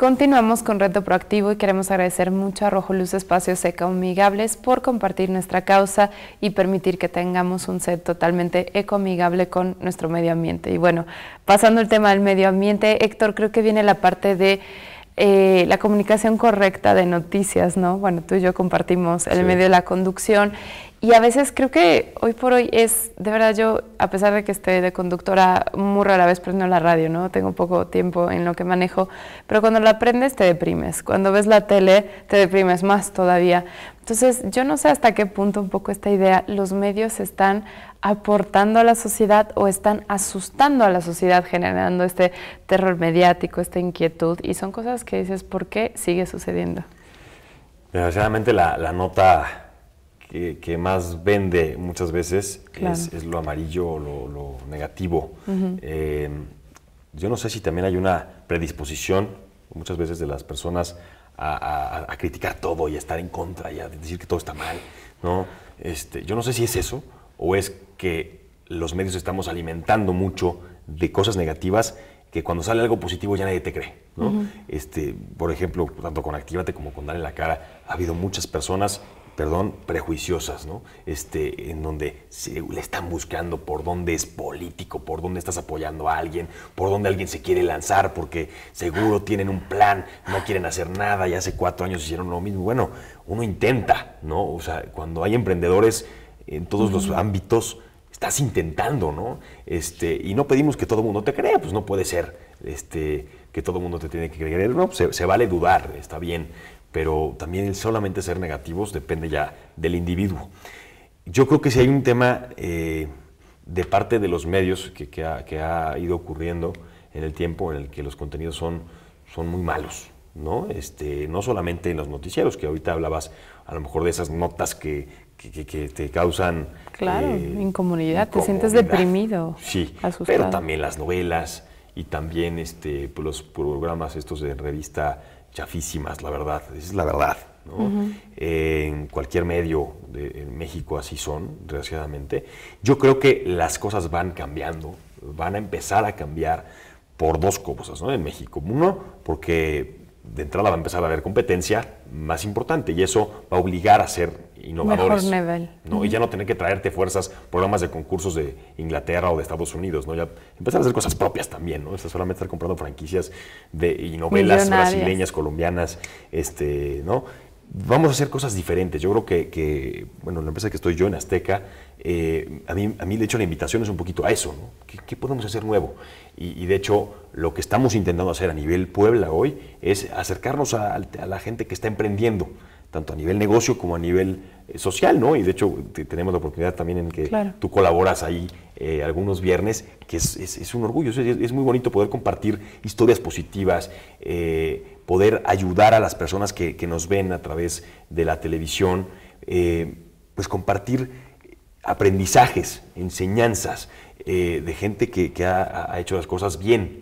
Continuamos con Reto Proactivo y queremos agradecer mucho a Rojo Luz Espacios Ecoamigables por compartir nuestra causa y permitir que tengamos un set totalmente ecoamigable con nuestro medio ambiente. Y bueno, pasando al tema del medio ambiente, Héctor, creo que viene la parte de eh, la comunicación correcta de noticias, ¿no? Bueno, tú y yo compartimos el medio de la conducción y a veces creo que hoy por hoy es, de verdad yo, a pesar de que esté de conductora, muy rara vez prendo la radio, ¿no? Tengo poco tiempo en lo que manejo, pero cuando la prendes, te deprimes, cuando ves la tele te deprimes más todavía. Entonces yo no sé hasta qué punto un poco esta idea, los medios están aportando a la sociedad o están asustando a la sociedad generando este terror mediático, esta inquietud, y son cosas que dices, ¿por qué sigue sucediendo? Desgraciadamente la, la nota que, más vende muchas veces es, lo amarillo, lo, lo negativo. Em, yo no sé si también hay una predisposición muchas veces de las personas a, criticar todo y a estar en contra y a decir que todo está mal, ¿no? Este, yo no sé si es eso o es que los medios estamos alimentando mucho de cosas negativas que cuando sale algo positivo ya nadie te cree, este, por ejemplo, tanto con Actívate como con Dale la Cara, ha habido muchas personas perdón, prejuiciosas, ¿no? Este, en donde se, le están buscando por dónde es político, por dónde estás apoyando a alguien, por dónde alguien se quiere lanzar, porque seguro tienen un plan, no quieren hacer nada, y hace cuatro años hicieron lo mismo. Bueno, uno intenta, ¿no? O sea, cuando hay emprendedores en todos los ámbitos, estás intentando, ¿no? Este, y no pedimos que todo el mundo te crea, pues no puede ser este, que todo el mundo te tiene que creer, no, pues se vale dudar, está bien, pero también el solamente ser negativos depende ya del individuo. Yo creo que si hay un tema eh, de parte de los medios que, que, ha, que, ha, ido ocurriendo en el tiempo en el que los contenidos son, son muy malos, ¿no? Este, no solamente en los noticieros, que ahorita hablabas a lo mejor de esas notas que, te causan... Claro, eh, incomunidad, te sientes deprimido. Sí, pero también las novelas, y también este, pues, los programas estos de revista chafísimas, la verdad, esa es la verdad. en cualquier medio de en México así son, desgraciadamente. Yo creo que las cosas van cambiando, van a empezar a cambiar por dos cosas ¿no? en México. Uno, porque de entrada va a empezar a haber competencia más importante y eso va a obligar a ser innovadores. ¿no? Y ya no tener que traerte fuerzas, programas de concursos de Inglaterra o de Estados Unidos, ¿no? Ya empezar a hacer cosas propias también, ¿no? O solamente estar comprando franquicias de, y novelas brasileñas, colombianas, este, ¿no? vamos a hacer cosas diferentes. Yo creo que, bueno, la empresa que estoy yo, en Azteca, eh, a, mí, a mí de hecho la invitación es un poquito a eso, ¿no? ¿Qué, podemos hacer nuevo? Y, de hecho lo que estamos intentando hacer a nivel Puebla hoy es acercarnos a, la gente que está emprendiendo tanto a nivel negocio como a nivel eh, social, ¿no? Y de hecho tenemos la oportunidad también en que tú colaboras ahí eh, algunos viernes, que es, un orgullo, es, muy bonito poder compartir historias positivas, eh, poder ayudar a las personas que, nos ven a través de la televisión, eh, pues compartir aprendizajes, enseñanzas. Eh, de gente que, ha, hecho las cosas bien,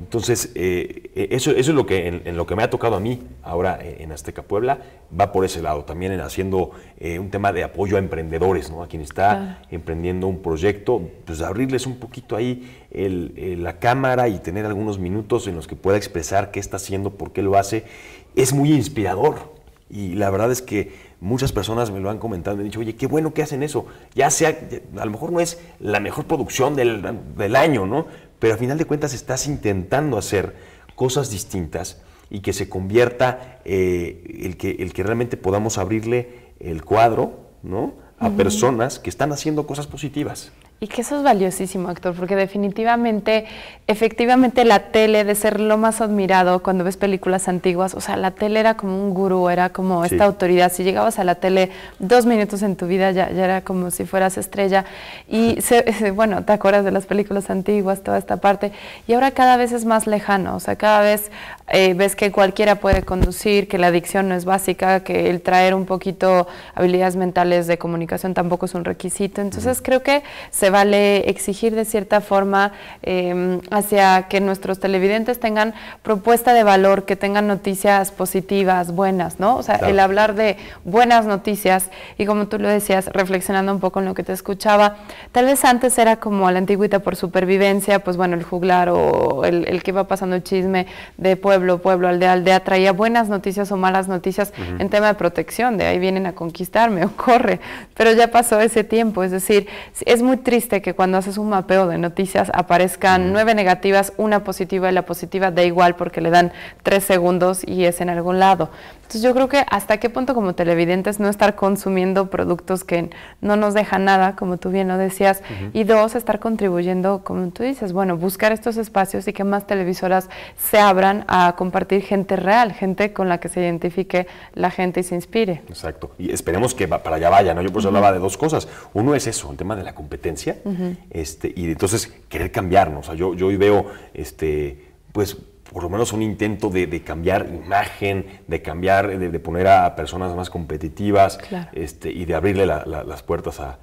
Entonces, eh, eh, eso, es lo que, en, lo que me ha tocado a mí ahora en Azteca Puebla, va por ese lado, también en haciendo un tema de apoyo a emprendedores, ¿no? A quien está emprendiendo un proyecto, pues abrirles un poquito ahí la cámara y tener algunos minutos en los que pueda expresar qué está haciendo, por qué lo hace, es muy inspirador. Y la verdad es que muchas personas me lo han comentado, me han dicho, oye, qué bueno que hacen eso. Ya sea, a lo mejor no es la mejor producción del, año, ¿no? Pero a final de cuentas estás intentando hacer cosas distintas y que se convierta eh, el, que, el que realmente podamos abrirle el cuadro, ¿no? A personas que están haciendo cosas positivas. Y que eso es valiosísimo, actor, porque definitivamente, efectivamente la tele, de ser lo más admirado cuando ves películas antiguas, o sea, la tele era como un gurú, era como esta autoridad. Si llegabas a la tele dos minutos en tu vida, ya, ya era como si fueras estrella. Y, bueno, te acuerdas de las películas antiguas, toda esta parte. Y ahora cada vez es más lejano, o sea, cada vez eh, ves que cualquiera puede conducir, que la adicción no es básica, que el traer un poquito habilidades mentales de comunicación tampoco es un requisito. Entonces creo que se vale exigir de cierta forma em, hacia que nuestros televidentes tengan propuesta de valor, que tengan noticias positivas, buenas, ¿no? O sea, el hablar de buenas noticias y como tú lo decías, reflexionando un poco en lo que te escuchaba, tal vez antes era como a la antigüita por supervivencia, pues bueno, el juglar o el, que va pasando el chisme de pueblo pueblo, pueblo, aldea, aldea, traía buenas noticias o malas noticias en tema de protección, de ahí vienen a conquistarme o corre, pero ya pasó ese tiempo, es decir, es muy triste que cuando haces un mapeo de noticias aparezcan nueve negativas, una positiva y la positiva da igual porque le dan tres segundos y es en algún lado. Entonces yo creo que hasta qué punto como televidentes no estar consumiendo productos que no nos dejan nada, como tú bien lo decías, y dos, estar contribuyendo, como tú dices, bueno, buscar estos espacios y que más televisoras se abran a compartir gente real, gente con la que se identifique la gente y se inspire. Exacto. Y esperemos que para allá vaya, ¿no? Yo por hablaba de dos cosas. Uno es eso, el tema de la competencia, este, y entonces querer cambiarnos. O sea, yo, yo hoy veo, este, pues, por lo menos un intento de, cambiar imagen, de cambiar, de, poner a personas más competitivas este, y de abrirle las puertas a,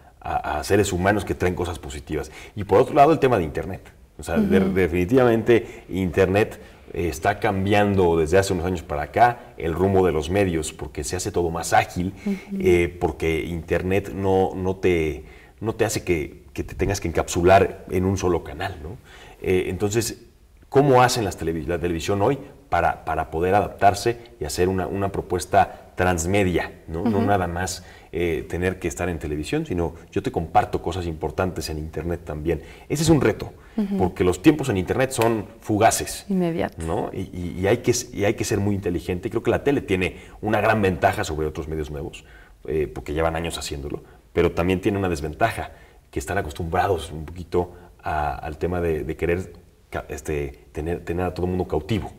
seres humanos que traen cosas positivas. Y por otro lado, el tema de Internet. O sea, definitivamente Internet está cambiando desde hace unos años para acá el rumbo de los medios, porque se hace todo más ágil, eh, porque Internet no, no, te, no te hace que, te tengas que encapsular en un solo canal. ¿no? Eh, entonces, ¿Cómo hacen las televis la televisión hoy para, para, poder adaptarse y hacer una, propuesta transmedia? No, nada más eh, tener que estar en televisión, sino yo te comparto cosas importantes en Internet también. Ese es un reto, porque los tiempos en Internet son fugaces. Inmediato. ¿no? Y, y, hay que, hay que ser muy inteligente. Creo que la tele tiene una gran ventaja sobre otros medios nuevos, eh, porque llevan años haciéndolo, pero también tiene una desventaja, que están acostumbrados un poquito al tema de querer este, tener, a todo el mundo cautivo.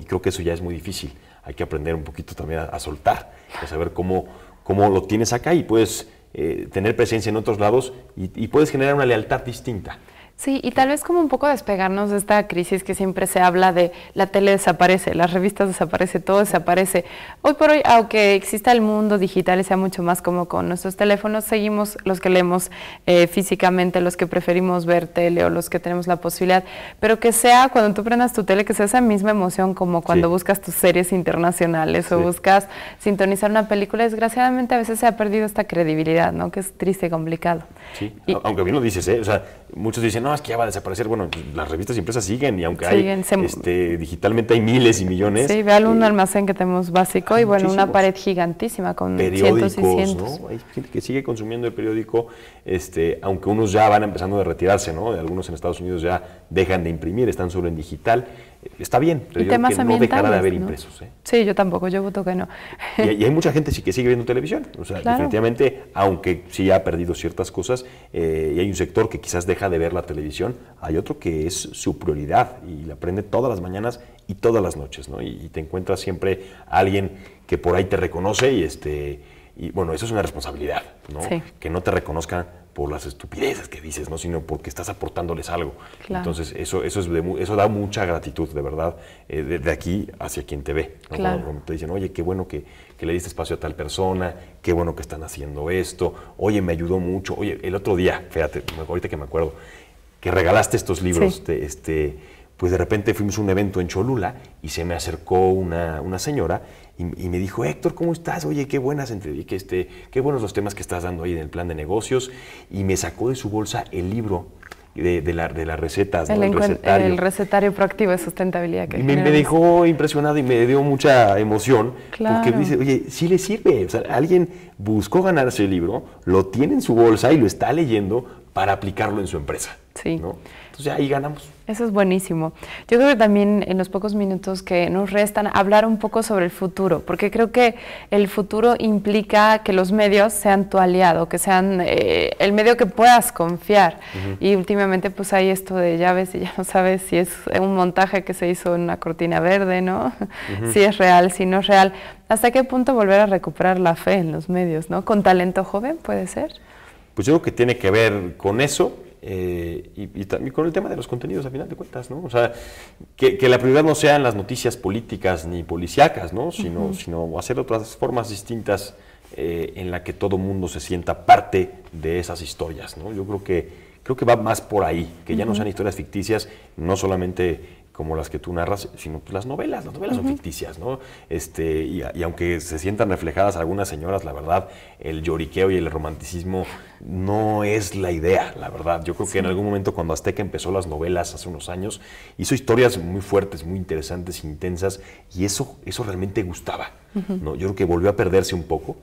Y creo que eso ya es muy difícil. Hay que aprender un poquito también a, soltar, a saber cómo, lo tienes acá y puedes eh, tener presencia en otros lados y puedes generar una lealtad distinta. Sí, y tal vez como un poco despegarnos de esta crisis que siempre se habla de la tele desaparece, las revistas desaparece, todo desaparece. Hoy por hoy, aunque exista el mundo digital y sea mucho más como con nuestros teléfonos, seguimos los que leemos eh, físicamente, los que preferimos ver tele o los que tenemos la posibilidad, pero que sea cuando tú prendas tu tele, que sea esa misma emoción como cuando buscas tus series internacionales o buscas sintonizar una película. Desgraciadamente a veces se ha perdido esta credibilidad, ¿no? Que es triste y complicado. Sí, aunque bien lo dices, ¿eh? O sea, muchos dicen, no, es que ya va a desaparecer. Bueno, las revistas y empresas siguen y aunque hay este, digitalmente hay miles y millones. Sí, vean un eh, almacén que tenemos básico y bueno, una pared gigantísima con cientos y cientos. Hay gente que sigue consumiendo el periódico, este, aunque unos ya van empezando a retirarse, ¿no? Algunos en Estados Unidos ya dejan de imprimir, están solo en digital está bien, pero yo no dejará de haber impresos. ¿eh? Sí, yo tampoco, yo voto que no. Y, hay mucha gente sí que sigue viendo televisión, o sea, definitivamente, aunque sí ha perdido ciertas cosas, eh, y hay un sector que quizás deja de ver la televisión, hay otro que es su prioridad y la prende todas las mañanas y todas las noches, ¿no? Y, te encuentras siempre alguien que por ahí te reconoce y este... Y bueno, eso es una responsabilidad, Que no te reconozcan por las estupideces que dices, ¿no? sino porque estás aportándoles algo. Entonces, eso, eso, es eso da mucha gratitud, de verdad, eh, de, aquí hacia quien te ve. Cuando te dicen, oye, qué bueno que, le diste espacio a tal persona, qué bueno que están haciendo esto, oye, me ayudó mucho, oye, el otro día, fíjate, ahorita que me acuerdo, que regalaste estos libros, de este pues de repente fuimos a un evento en Cholula y se me acercó una, señora y, me dijo, Héctor, ¿cómo estás? Oye, qué buenas que este, qué buenos los temas que estás dando ahí en el plan de negocios. Y me sacó de su bolsa el libro de, la, de las recetas, el, el, recetario. proactivo de sustentabilidad. Que y me, dejó impresionado y me dio mucha emoción, porque dice, oye, sí le sirve, o sea, alguien buscó ganarse ese libro, lo tiene en su bolsa y lo está leyendo para aplicarlo en su empresa. Sí. ¿no? Entonces pues ahí ganamos. Eso es buenísimo. Yo creo que también en los pocos minutos que nos restan hablar un poco sobre el futuro, porque creo que el futuro implica que los medios sean tu aliado, que sean eh, el medio que puedas confiar. Y últimamente pues hay esto de llaves y ya no sabes si es un montaje que se hizo en una cortina verde, ¿no? Si es real, si no es real. ¿Hasta qué punto volver a recuperar la fe en los medios, ¿no? Con talento joven puede ser. Pues yo creo que tiene que ver con eso eh, y, y, con el tema de los contenidos, a final de cuentas, ¿no? O sea, que, la prioridad no sean las noticias políticas ni policíacas, ¿no? Sino, sino hacer otras formas distintas eh, en la que todo mundo se sienta parte de esas historias, ¿no? Yo creo que, creo que va más por ahí, que ya no sean historias ficticias, no solamente como las que tú narras, sino las novelas. Las novelas son ficticias, ¿no? Este, y, aunque se sientan reflejadas algunas señoras, la verdad, el lloriqueo y el romanticismo no es la idea, la verdad. Yo creo que en algún momento cuando Azteca empezó las novelas hace unos años, hizo historias muy fuertes, muy interesantes, intensas, y eso, eso realmente gustaba. ¿no? Yo creo que volvió a perderse un poco,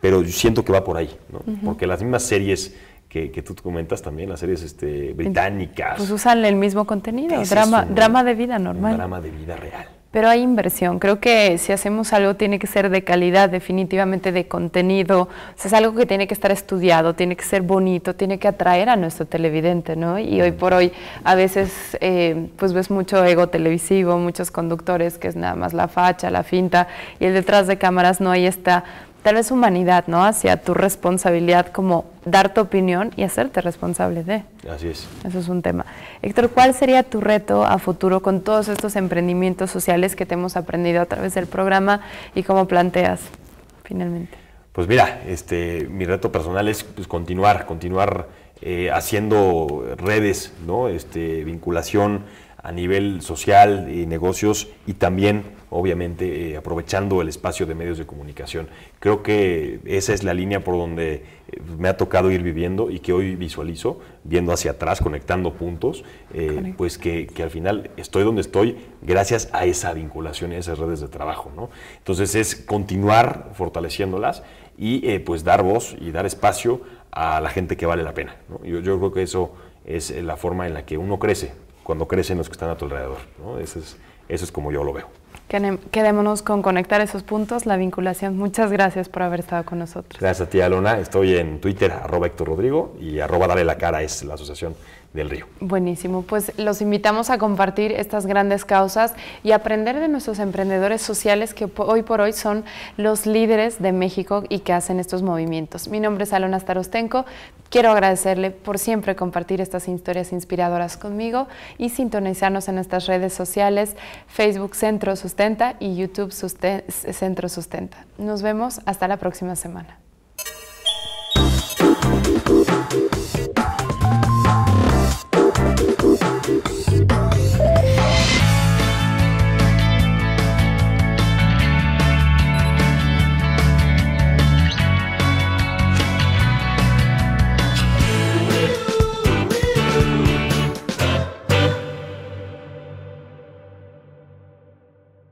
pero siento que va por ahí, ¿no? Porque las mismas series que, tú comentas también, las series este, británicas. Pues usan el mismo contenido, drama, drama de vida normal. drama de vida real. Pero hay inversión, creo que si hacemos algo tiene que ser de calidad, definitivamente de contenido, o sea, es algo que tiene que estar estudiado, tiene que ser bonito, tiene que atraer a nuestro televidente, ¿no? Y hoy por hoy a veces eh, pues ves mucho ego televisivo, muchos conductores que es nada más la facha, la finta, y el detrás de cámaras no hay esta tal vez humanidad, ¿no? Hacia tu responsabilidad como dar tu opinión y hacerte responsable de. Así es. Eso es un tema. Héctor, ¿cuál sería tu reto a futuro con todos estos emprendimientos sociales que te hemos aprendido a través del programa y cómo planteas finalmente? Pues mira, este, mi reto personal es pues, continuar, continuar eh, haciendo redes, ¿no? Este, vinculación a nivel social y negocios y también, obviamente, eh, aprovechando el espacio de medios de comunicación. Creo que esa es la línea por donde eh, me ha tocado ir viviendo y que hoy visualizo, viendo hacia atrás, conectando puntos, eh, pues que, al final estoy donde estoy gracias a esa vinculación y a esas redes de trabajo. ¿no? Entonces es continuar fortaleciéndolas y pues dar voz y dar espacio a la gente que vale la pena. Yo, yo creo que eso es la forma en la que uno crece cuando crecen los que están a tu alrededor. Eso, es, eso es como yo lo veo. Quedémonos con conectar esos puntos, la vinculación. Muchas gracias por haber estado con nosotros. Gracias a ti, Alona. Estoy en Twitter, arroba Héctor Rodrigo y arroba Dale la Cara es la asociación del río. Buenísimo, pues los invitamos a compartir estas grandes causas y aprender de nuestros emprendedores sociales que hoy por hoy son los líderes de México y que hacen estos movimientos. Mi nombre es Alona Starostenko, quiero agradecerle por siempre compartir estas historias inspiradoras conmigo y sintonizarnos en nuestras redes sociales, Facebook Centro Sustenta y YouTube Centro Sustenta. Nos vemos hasta la próxima semana.